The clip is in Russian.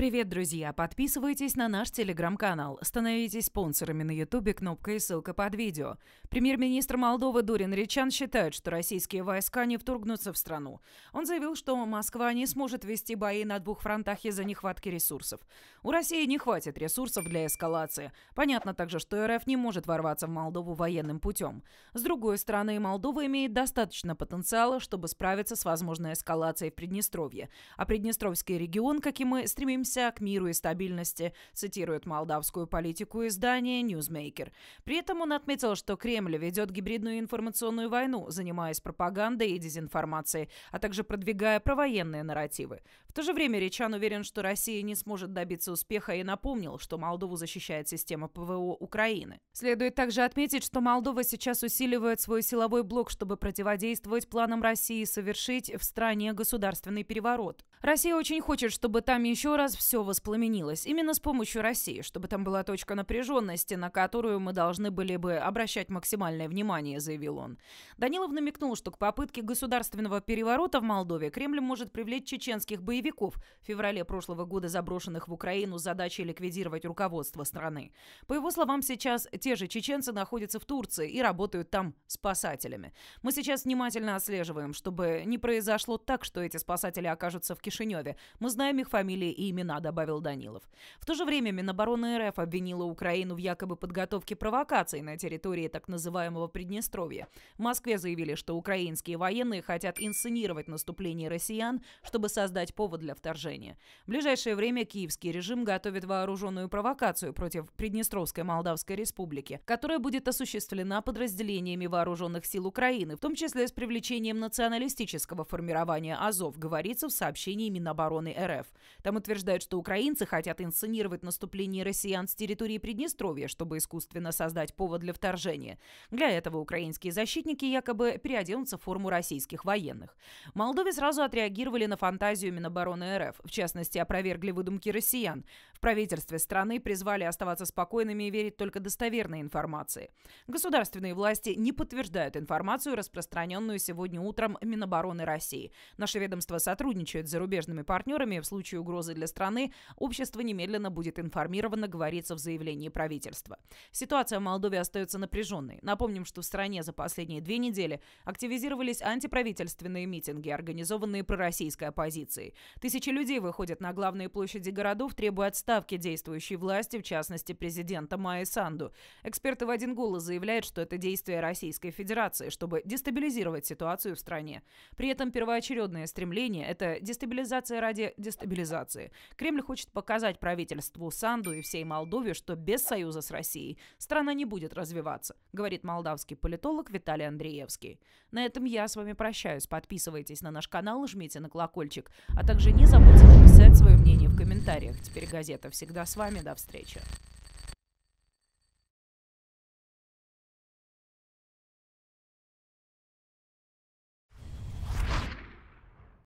Привет, друзья! Подписывайтесь на наш телеграм-канал, становитесь спонсорами на ютубе, кнопка и ссылка под видео. Премьер-министр Молдовы Дурин Речан считает, что российские войска не вторгнутся в страну. Он заявил, что Москва не сможет вести бои на двух фронтах из-за нехватки ресурсов. У России не хватит ресурсов для эскалации. Понятно также, что РФ не может ворваться в Молдову военным путем. С другой стороны, Молдова имеет достаточно потенциала, чтобы справиться с возможной эскалацией в Приднестровье. А Приднестровский регион, как и мы стремимся стремимся к миру и стабильности, цитирует молдавскую политику издания Newsmaker. При этом он отметил, что Кремль ведет гибридную информационную войну, занимаясь пропагандой и дезинформацией, а также продвигая провоенные нарративы. В то же время Речан уверен, что Россия не сможет добиться успеха и напомнил, что Молдову защищает система ПВО Украины. Следует также отметить, что Молдова сейчас усиливает свой силовой блок, чтобы противодействовать планам России совершить в стране государственный переворот. Россия очень хочет, чтобы там еще раз все воспламенилось. Именно с помощью России, чтобы там была точка напряженности, на которую мы должны были бы обращать максимальное внимание, заявил он. Данилов намекнул, что к попытке государственного переворота в Молдове Кремль может привлечь чеченских боевиков, в феврале прошлого года заброшенных в Украину с задачей ликвидировать руководство страны. По его словам, сейчас те же чеченцы находятся в Турции и работают там спасателями. Мы сейчас внимательно отслеживаем, чтобы не произошло так, что эти спасатели окажутся в Кишиневе. Мы знаем их фамилии и имена», — добавил Данилов. В то же время Минобороны РФ обвинила Украину в якобы подготовке провокаций на территории так называемого Приднестровья. В Москве заявили, что украинские военные хотят инсценировать наступление россиян, чтобы создать повод для вторжения. В ближайшее время киевский режим готовит вооруженную провокацию против Приднестровской Молдавской Республики, которая будет осуществлена подразделениями вооруженных сил Украины, в том числе с привлечением националистического формирования АЗОВ, говорится в сообщении заявлении Минобороны РФ. Там утверждают, что украинцы хотят инсценировать наступление россиян с территории Приднестровья, чтобы искусственно создать повод для вторжения. Для этого украинские защитники якобы переоденутся в форму российских военных. Молдове сразу отреагировали на фантазию Минобороны РФ. В частности, опровергли выдумки россиян. В правительстве страны призвали оставаться спокойными и верить только достоверной информации. Государственные власти не подтверждают информацию, распространенную сегодня утром Минобороны России. Наше ведомство сотрудничает с зарубежными зарубежными партнерами в случае угрозы для страны, общество немедленно будет информировано, говорится в заявлении правительства. Ситуация в Молдове остается напряженной. Напомним, что в стране за последние две недели активизировались антиправительственные митинги, организованные пророссийской оппозицией. Тысячи людей выходят на главные площади городов, требуя отставки действующей власти, в частности президента Майи Санду. Эксперты в один голос заявляют, что это действие Российской Федерации, чтобы дестабилизировать ситуацию в стране. При этом первоочередное стремление – это дестабилизация дестабилизации ради дестабилизации. Кремль хочет показать правительству Санду и всей Молдове, что без союза с Россией страна не будет развиваться, говорит молдавский политолог Виталий Андреевский. На этом я с вами прощаюсь. Подписывайтесь на наш канал, жмите на колокольчик, а также не забудьте написать свое мнение в комментариях. Теперь газета всегда с вами. До встречи.